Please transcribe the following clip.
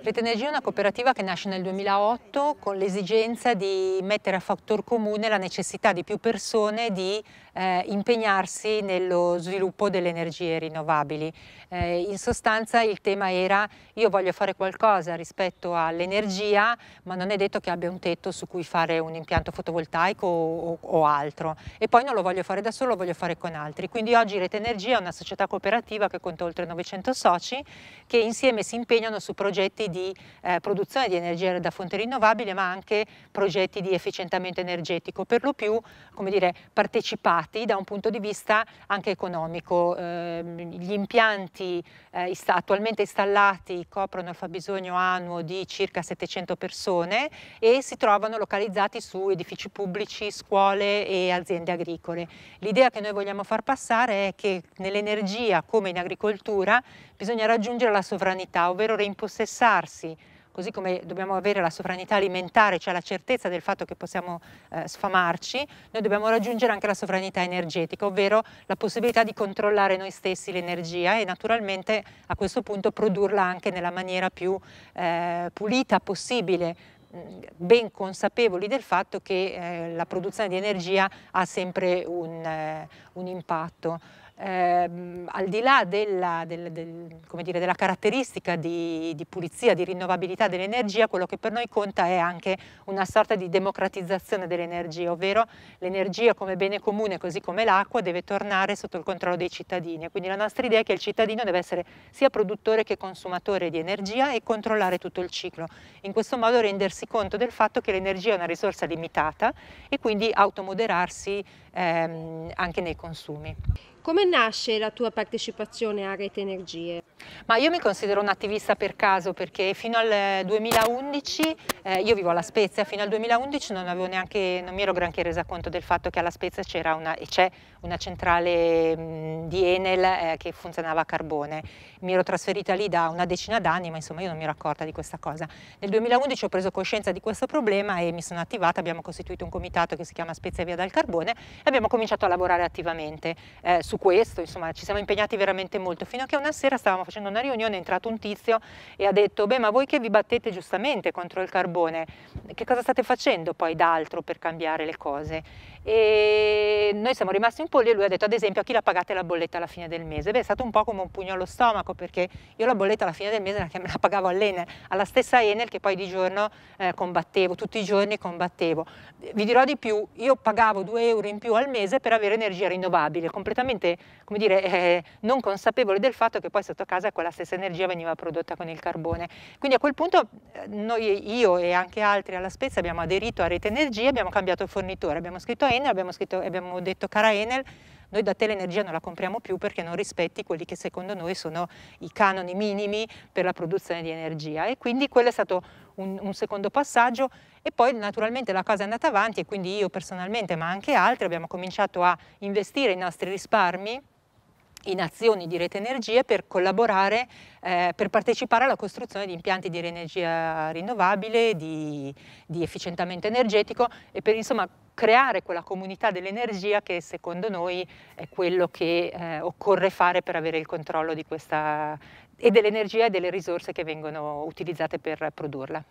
Rete Energia è una cooperativa che nasce nel 2008 con l'esigenza di mettere a fattor comune la necessità di più persone di eh, impegnarsi nello sviluppo delle energie rinnovabili. Eh, in sostanza il tema era io voglio fare qualcosa rispetto all'energia ma non è detto che abbia un tetto su cui fare un impianto fotovoltaico o, o altro e poi non lo voglio fare da solo, lo voglio fare con altri. Quindi oggi Rete Energia è una società cooperativa che conta oltre 900 soci che insieme si impegnano impegnano su progetti di eh, produzione di energia da fonte rinnovabile ma anche progetti di efficientamento energetico, per lo più dire, partecipati da un punto di vista anche economico. Eh, gli impianti eh, attualmente installati coprono il fabbisogno annuo di circa 700 persone e si trovano localizzati su edifici pubblici, scuole e aziende agricole. L'idea che noi vogliamo far passare è che nell'energia come in agricoltura bisogna raggiungere la sovranità, ovvero ovvero reimpossessarsi, così come dobbiamo avere la sovranità alimentare, cioè la certezza del fatto che possiamo eh, sfamarci, noi dobbiamo raggiungere anche la sovranità energetica, ovvero la possibilità di controllare noi stessi l'energia e naturalmente a questo punto produrla anche nella maniera più eh, pulita possibile ben consapevoli del fatto che eh, la produzione di energia ha sempre un, eh, un impatto ehm, al di là della, del, del, dire, della caratteristica di, di, pulizia, di rinnovabilità dell'energia, quello che per noi conta è anche una sorta di democratizzazione dell'energia, ovvero l'energia come bene comune, così come l'acqua, deve tornare sotto il controllo dei cittadini. Quindi la nostra idea è che il cittadino deve essere sia produttore che consumatore di energia e controllare tutto il ciclo. In questo modo rendersi conto del fatto che l'energia è una risorsa limitata e quindi automoderarsi ehm, anche nei consumi. Come nasce la tua partecipazione a Rete Energie? Ma io mi considero un'attivista per caso perché fino al 2011, eh, eh, io vivo alla Spezia, fino al 2011 non, neanche, non, mi ero granché resa conto del fatto che alla Spezia c'era una, c'è una centrale mh, di Enel eh, che funzionava a carbone. Mi ero trasferita lì da una decina d'anni, ma insomma io non mi ero accorta di questa cosa. Nel 2011 ho preso coscienza di questo problema e mi sono attivata, abbiamo costituito un comitato che si chiama Spezia Via dal Carbone e abbiamo cominciato a lavorare attivamente eh, su questo, insomma ci siamo impegnati veramente molto, fino a che una sera stavamo facendo facendo una riunione è entrato un tizio e ha detto, beh ma voi che vi battete giustamente contro il carbone, che cosa state facendo poi d'altro per cambiare le cose? E noi siamo rimasti un po' lì e lui ha detto, ad esempio, a chi la pagate la bolletta alla fine del mese? Beh è stato un po' come un pugno allo stomaco perché io la bolletta alla fine del mese me la pagavo all'Enel, alla stessa Enel che poi di giorno eh, combattevo, tutti i giorni combattevo. Vi dirò di più, io pagavo 2 euro in più al mese per avere energia rinnovabile, completamente come dire, eh, non consapevole del fatto che poi sotto casa quella stessa energia veniva prodotta con il carbone. Quindi a quel punto eh, noi, io e anche altri alla Spezia abbiamo aderito a Rete Energia, abbiamo cambiato fornitore, abbiamo scritto Enel, abbiamo, scritto, abbiamo detto cara Enel, noi da te l'energia non la compriamo più perché non rispetti quelli che secondo noi sono i canoni minimi per la produzione di energia e quindi quello è stato un, un, secondo passaggio e poi naturalmente la cosa è andata avanti e quindi io personalmente ma anche altri abbiamo cominciato a investire i nostri risparmi in azioni di rete energie per collaborare, eh, per partecipare alla costruzione di impianti di energia rinnovabile, di, di efficientamento energetico e per insomma creare quella comunità dell'energia che secondo noi è quello che eh, occorre fare per avere il controllo di questa e dell'energia e delle risorse che vengono utilizzate per produrla.